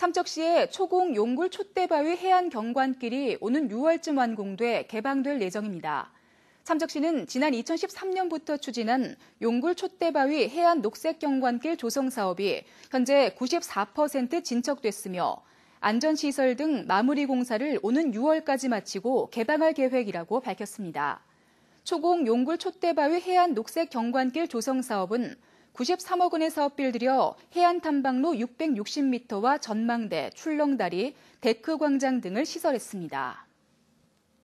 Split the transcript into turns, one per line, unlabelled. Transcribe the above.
삼척시의 초공 용굴 촛대바위 해안 경관길이 오는 6월쯤 완공돼 개방될 예정입니다. 삼척시는 지난 2013년부터 추진한 용굴 촛대바위 해안 녹색 경관길 조성 사업이 현재 94% 진척됐으며 안전시설 등 마무리 공사를 오는 6월까지 마치고 개방할 계획이라고 밝혔습니다. 초공 용굴 촛대바위 해안 녹색 경관길 조성 사업은 93억 원의 사업비를 들여 해안 탐방로 660m와 전망대, 출렁다리, 데크 광장 등을 시설했습니다.